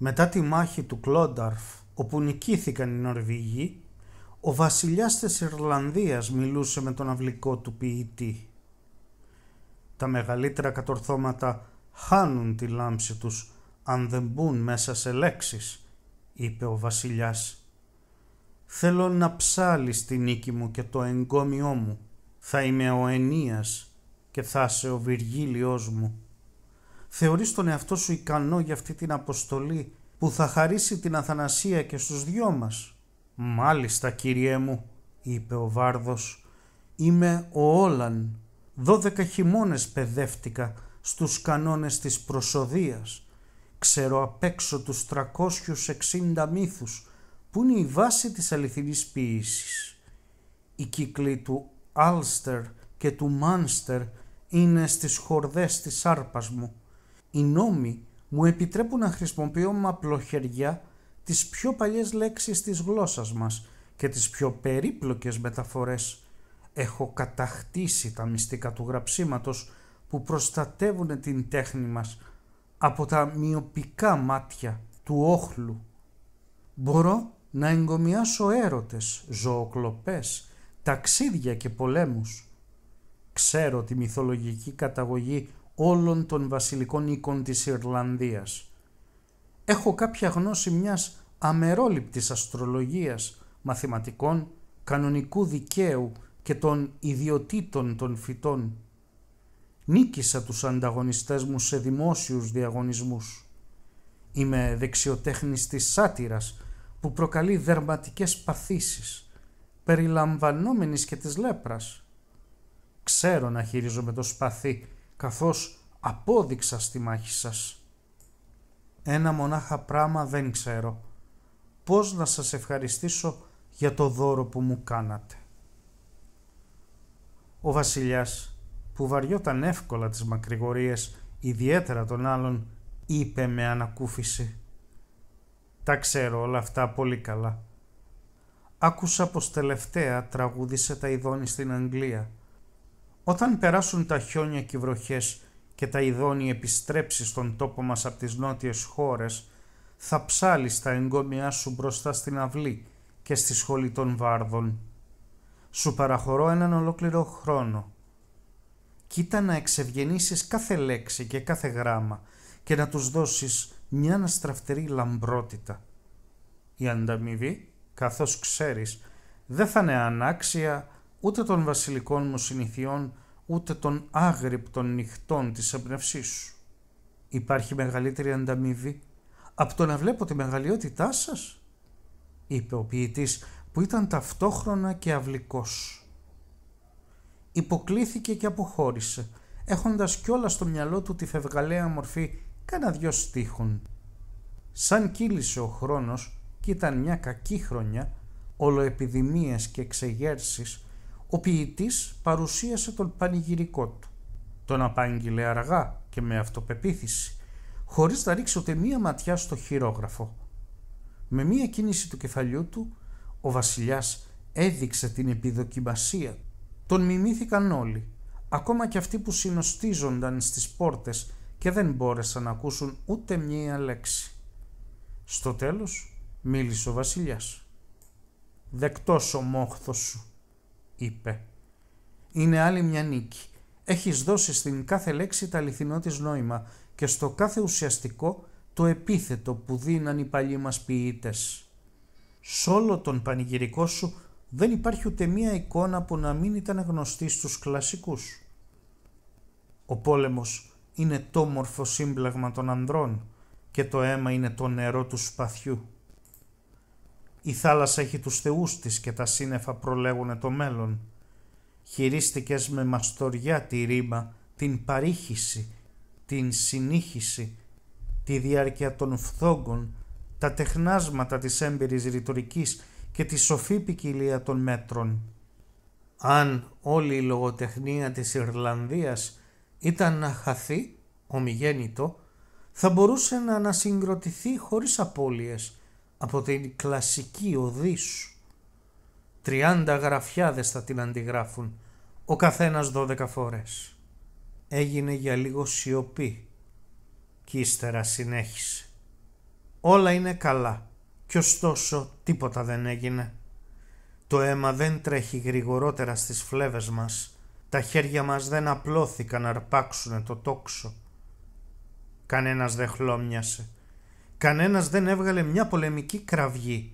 Μετά τη μάχη του Κλόνταρφ, όπου νικήθηκαν οι Νορβηγοί, ο βασιλιάς της Ιρλανδίας μιλούσε με τον αυλικό του ποιητή. Τα μεγαλύτερα κατορθώματα χάνουν τη λάμψη τους αν δεν μπουν μέσα σε λέξεις, είπε ο βασιλιάς. Θέλω να ψάλει τη νίκη μου και το εγκόμιό μου. Θα είμαι ο Ενίας και θα είσαι ο Βυργίλιος μου θεωρείς τον εαυτό σου ικανό για αυτή την αποστολή που θα χαρίσει την αθανασία και στους δυο μας. «Μάλιστα, κύριέ μου», είπε ο βάρδος, «είμαι ο Όλαν. Δώδεκα χειμώνες παιδεύτηκα στους κανόνες της προσοδίας. Ξέρω απ' έξω τους 360 μύθους που είναι η βάση της αληθινής ποιήσης. Οι κύκλοι του Άλστερ και του Μάνστερ είναι στις χορδές της άρπας μου οι νόμοι μου επιτρέπουν να χρησιμοποιώ με απλοχεριά τις πιο παλιές λέξεις της γλώσσας μας και τις πιο περίπλοκες μεταφορές. Έχω κατακτήσει τα μυστικά του γραψίματος που προστατεύουν την τέχνη μας από τα μοιοπικά μάτια του όχλου. Μπορώ να εγκομιάσω έρωτες, ζωοκλοπές, ταξίδια και πολέμους. Ξέρω τη μυθολογική καταγωγή όλων των βασιλικών οίκων της Ιρλανδίας. Έχω κάποια γνώση μιας αμερόληπτης αστρολογίας, μαθηματικών, κανονικού δικαίου και των ιδιωτήτων των φυτών. Νίκησα τους ανταγωνιστές μου σε δημόσιους διαγωνισμούς. Είμαι δεξιοτέχνης της σάτυρας που προκαλεί δερματικές παθήσεις, περιλαμβανόμενης και της λέπρας. Ξέρω να χειρίζομαι το σπαθί καθώς απόδειξα στη μάχη σας. Ένα μονάχα πράμα δεν ξέρω. Πώς να σας ευχαριστήσω για το δώρο που μου κάνατε. Ο βασιλιάς, που βαριόταν εύκολα τις μακρηγορίες, ιδιαίτερα των άλλων, είπε με ανακούφιση. Τα ξέρω όλα αυτά πολύ καλά. Άκουσα πως τελευταία τραγούδισε τα ειδώνη στην Αγγλία όταν περάσουν τα χιόνια και οι βροχές και τα ειδόνι επιστρέψει στον τόπο μας από τις νότιες χώρες, θα ψάλεις τα εγκόμια σου μπροστά στην αυλή και στη σχολή των βάρδων. Σου παραχωρώ έναν ολόκληρο χρόνο. Κοίτα να εξευγενήσεις κάθε λέξη και κάθε γράμμα και να τους δώσεις μια αναστραφτερή λαμπρότητα. Η ανταμοιβή, καθώς ξέρεις, δεν θα είναι ανάξια, ούτε των βασιλικών μου συνηθιών, ούτε των άγρυπτων νυχτών της εμπνευσής σου. Υπάρχει μεγαλύτερη ανταμοιβή από το να βλέπω τη μεγαλειότητά σας, είπε ο ποιητής που ήταν ταυτόχρονα και αυλικός. Υποκλήθηκε και αποχώρησε, έχοντας κιόλας στο μυαλό του τη φευγαλαία μορφή κάνα δυο στίχων. Σαν κύλησε ο χρόνος και ήταν μια κακή χρονιά, όλο επιδημίες και εξεγέρσεις ο ποιητής παρουσίασε τον πανηγυρικό του. Τον απάγγειλε αργά και με αυτοπεποίθηση, χωρίς να ρίξει ούτε μία ματιά στο χειρόγραφο. Με μία κίνηση του κεφαλιού του, ο βασιλιάς έδειξε την επιδοκιμασία. Τον μιμήθηκαν όλοι, ακόμα και αυτοί που συνοστίζονταν στις πόρτες και δεν μπόρεσαν να ακούσουν ούτε μία λέξη. Στο τέλος μίλησε ο βασιλιάς. «Δεκτός ο μόχθος σου, είπε. Είναι άλλη μια νίκη. Έχεις δώσει στην κάθε λέξη τα αληθινό νόημα και στο κάθε ουσιαστικό το επίθετο που δίναν οι παλιοί μας ποιήτες. Σ' όλο τον πανηγυρικό σου δεν υπάρχει ούτε μία εικόνα που να μην ήταν γνωστή στους κλασικούς. Ο πόλεμος είναι το όμορφο σύμπλαγμα των ανδρών και το αίμα είναι το νερό του σπαθιού. Η θάλασσα έχει τους θεούς της και τα σύννεφα προλέγουνε το μέλλον. Χειρίστηκες με μαστοριά τη ρήμα, την παρήχηση, την συνήχηση, τη διάρκεια των φθόγκων, τα τεχνάσματα της έμπειρης ρητορικής και τη σοφή ποικιλία των μέτρων. Αν όλη η λογοτεχνία της Ιρλανδίας ήταν να χαθεί, ομιγέννητο, θα μπορούσε να ανασυγκροτηθεί χωρίς απώλειες από την κλασική οδύσου. Τριάντα γραφιάδες θα την αντιγράφουν, ο καθένας δώδεκα φορές. Έγινε για λίγο σιωπή και ύστερα συνέχισε. Όλα είναι καλά κι ωστόσο τίποτα δεν έγινε. Το αίμα δεν τρέχει γρηγορότερα στις φλέβες μας, τα χέρια μας δεν απλώθηκαν να αρπάξουν το τόξο. Κανένας δεν χλώμιασε Κανένας δεν έβγαλε μια πολεμική κραυγή.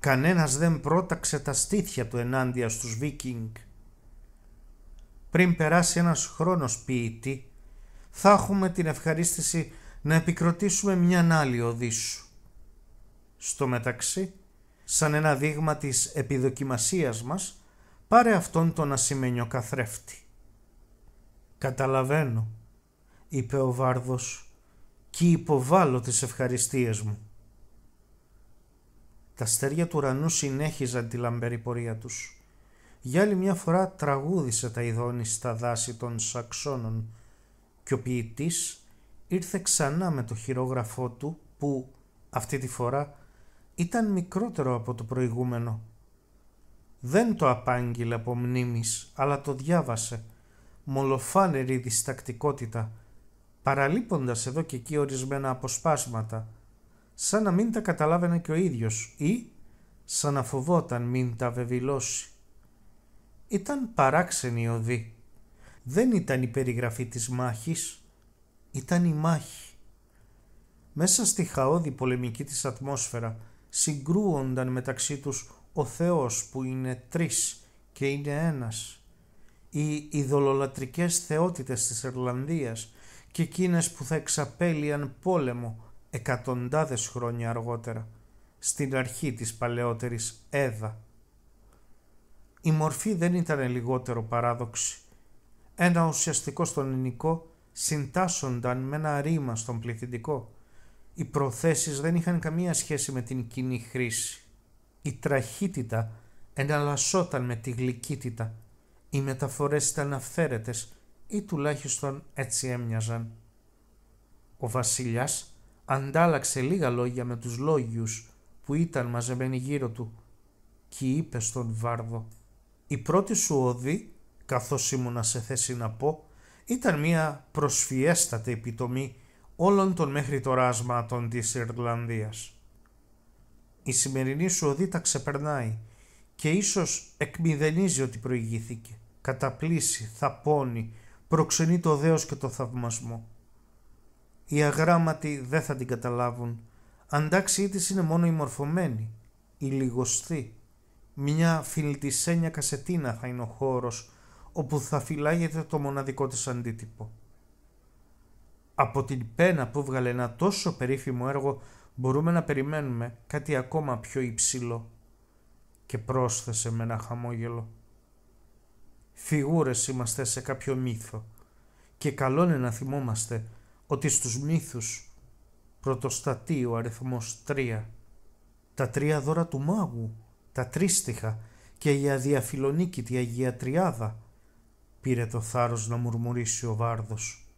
Κανένας δεν πρόταξε τα στήθια του ενάντια στους Βίκινγκ. Πριν περάσει ένας χρόνος ποιητή, θα έχουμε την ευχαρίστηση να επικροτήσουμε μια άλλη Οδύσσου. Στο μεταξύ, σαν ένα δείγμα της επιδοκιμασίας μας, πάρε αυτόν τον ασημένιο καθρέφτη. «Καταλαβαίνω», είπε ο Βάρδος, και υποβάλλω τις ευχαριστίες μου. Τα αστέρια του ουρανού συνέχιζαν τη λαμπερή πορεία τους. Για άλλη μια φορά τραγούδισε τα ειδώνη στα δάση των Σαξόνων και ο ποιητής ήρθε ξανά με το χειρόγραφό του που αυτή τη φορά ήταν μικρότερο από το προηγούμενο. Δεν το απάγγειλε από μνήμης, αλλά το διάβασε, μολοφάνερη διστακτικότητα, παραλείποντας εδώ και εκεί ορισμένα αποσπάσματα, σαν να μην τα καταλάβαινε και ο ίδιος ή σαν να φοβόταν μην τα βεβηλώσει. Ήταν παράξενη η οδή. Δεν ήταν η περιγραφή της μάχης, ήταν η μάχη. Μέσα στη χαόδη πολεμική της ατμόσφαιρα συγκρούονταν μεταξύ τους ο Θεός που είναι τρεις και είναι ένας. Οι ειδωλολατρικές θεότητες της Ιρλανδίας και εκείνες που θα εξαπέλυαν πόλεμο εκατοντάδες χρόνια αργότερα, στην αρχή της παλαιότερης Έδα. Η μορφή δεν ήταν λιγότερο παράδοξη. Ένα ουσιαστικό στον ελληνικό συντάσσονταν με ένα ρήμα στον πληθυντικό. Οι προθέσεις δεν είχαν καμία σχέση με την κοινή χρήση. Η τραχύτητα εναλλασσόταν με τη γλυκύτητα. Οι μεταφορές ήταν αυθαίρετες ή τουλάχιστον έτσι έμοιαζαν. Ο βασιλιάς αντάλλαξε λίγα λόγια με τους λόγιους που ήταν μαζεμένοι γύρω του και είπε στον Βάρδο «Η πρώτη σου οδή, καθώς ήμουνα σε θέση να πω, ήταν μια προσφιέστατη επιτομή όλων των μέχρι το ράσματων της Ιρλανδίας. Η σημερινή σου οδή τα ξεπερνάει και ίσως εκμυδενίζει ότι προηγήθηκε. Καταπλήσει, θαπώνει, προξενεί το δέος και το θαυμασμό. Οι αγράμματοι δεν θα την καταλάβουν. Αντάξει της είναι μόνο η μορφωμενη η λιγοστη Μια φιλτισένια κασετίνα θα είναι ο χώρος όπου θα φυλάγεται το μοναδικό της αντίτυπο. Από την πένα που βγαλε ένα τόσο περίφημο έργο μπορούμε να περιμένουμε κάτι ακόμα πιο υψηλό και πρόσθεσε με ένα χαμόγελο φιγούρες είμαστε σε κάποιο μύθο και καλό είναι να θυμόμαστε ότι στους μύθους πρωτοστατεί ο αριθμός 3. Τα τρία δώρα του μάγου, τα τρίστιχα και η αδιαφιλονίκητη Αγία Τριάδα πήρε το θάρρος να μουρμουρήσει ο Βάρδος.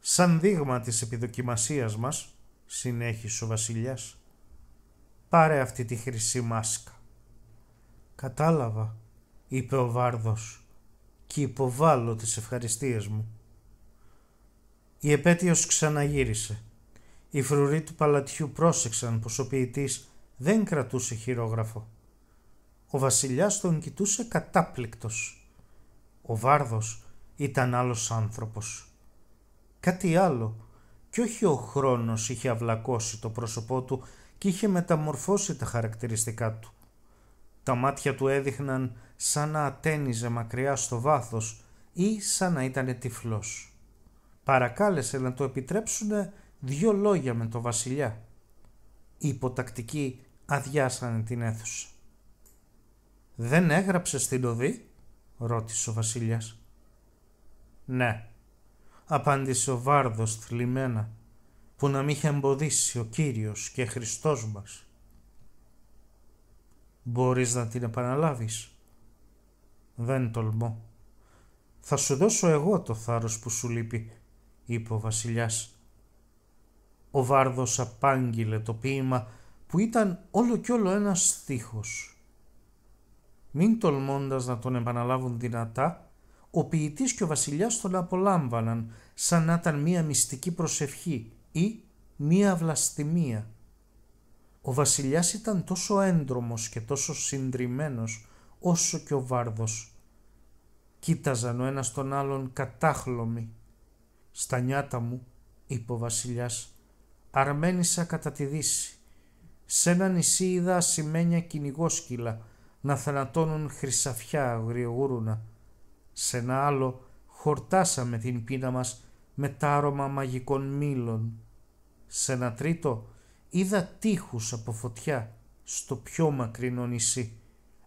Σαν δείγμα της επιδοκιμασίας μας, συνέχισε ο βασιλιάς, πάρε αυτή τη χρυσή μάσκα. Κατάλαβα, είπε ο Βάρδος και υποβάλλω τις ευχαριστίες μου. Η επέτειος ξαναγύρισε. Οι φρουροί του παλατιού πρόσεξαν πως ο ποιητής δεν κρατούσε χειρόγραφο. Ο βασιλιάς τον κοιτούσε κατάπληκτος. Ο βάρδος ήταν άλλος άνθρωπος. Κάτι άλλο κι όχι ο χρόνος είχε αυλακώσει το πρόσωπό του και είχε μεταμορφώσει τα χαρακτηριστικά του. Τα μάτια του έδειχναν σαν να ατένιζε μακριά στο βάθος ή σαν να ήταν τυφλός. Παρακάλεσε να του επιτρέψουν δύο λόγια με το βασιλιά. Οι υποτακτικοί αδειάσανε την αίθουσα. «Δεν έγραψε την οδή» ρώτησε ο βασιλιάς. «Ναι», απάντησε ο βάρδος θλιμμένα, που να μην είχε εμποδίσει ο Κύριος και Χριστός μας. «Μπορείς να την επαναλάβεις» δεν τολμώ. Θα σου δώσω εγώ το θάρρος που σου λείπει, είπε ο βασιλιάς. Ο βάρδος απάγγειλε το ποίημα που ήταν όλο κι όλο ένας στίχος. Μην τολμώντας να τον επαναλάβουν δυνατά, ο ποιητής και ο βασιλιάς τον απολάμβαναν σαν να ήταν μία μυστική προσευχή ή μία βλαστημία. Ο βασιλιάς ήταν τόσο έντρομος και τόσο συντριμμένος όσο και ο βάρδος. Κοίταζαν ο ένας τον άλλον κατάχλωμοι. «Στα νιάτα μου», είπε ο βασιλιάς, «αρμένησα κατά τη δύση. Σ' ένα νησί είδα ασημένια κυνηγόσκυλα να θανατώνουν χρυσαφιά αγριογούρουνα. Σ' ένα άλλο χορτάσαμε την πείνα μας με τα άρωμα μαγικών μήλων. Σ' ένα τρίτο είδα τείχους από φωτιά στο πιο μακρινό νησί.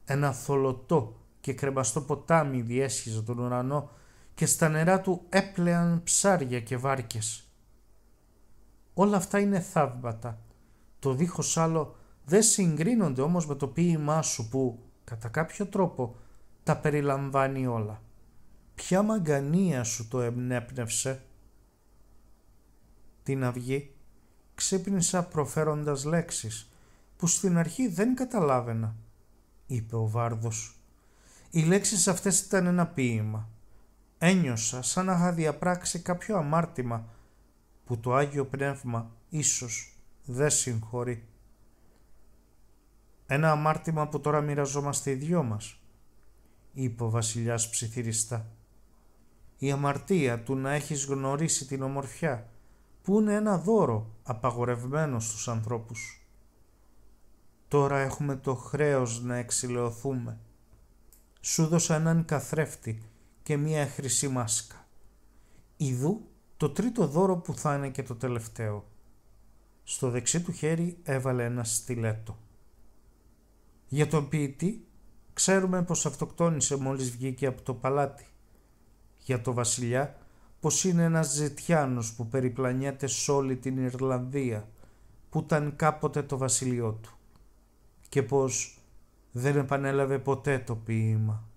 Ένα θολωτό και κρεμαστό ποτάμι διέσχιζε τον ουρανό και στα νερά του έπλεαν ψάρια και βάρκες. Όλα αυτά είναι θαύματα. Το δίχως άλλο δεν συγκρίνονται όμως με το ποίημά σου που, κατά κάποιο τρόπο, τα περιλαμβάνει όλα. Ποια μαγκανία σου το εμπνέπνευσε. Την αυγή ξύπνησα προφέροντας λέξεις που στην αρχή δεν καταλάβαινα είπε ο βάρδος. Οι λέξεις αυτές ήταν ένα ποίημα. Ένιωσα σαν να είχα διαπράξει κάποιο αμάρτημα που το Άγιο Πνεύμα ίσως δεν συγχωρεί. Ένα αμάρτημα που τώρα μοιραζόμαστε οι δυο μας, είπε ο βασιλιάς ψιθυριστά. Η αμαρτία του να έχεις γνωρίσει την ομορφιά, που είναι ένα δώρο απαγορευμένο στους ανθρώπους. Τώρα έχουμε το χρέος να εξηλαιωθούμε. Σου δώσα έναν καθρέφτη και μία χρυσή μάσκα. Ιδού το τρίτο δώρο που θα είναι και το τελευταίο. Στο δεξί του χέρι έβαλε ένα στιλέτο. Για τον ποιητή ξέρουμε πως αυτοκτόνησε μόλις βγήκε από το παλάτι. Για το βασιλιά πως είναι ένας ζητιάνος που περιπλανιέται σε όλη την Ιρλανδία που ήταν κάποτε το βασιλιό του και πως δεν επανέλαβε ποτέ το ποίημα.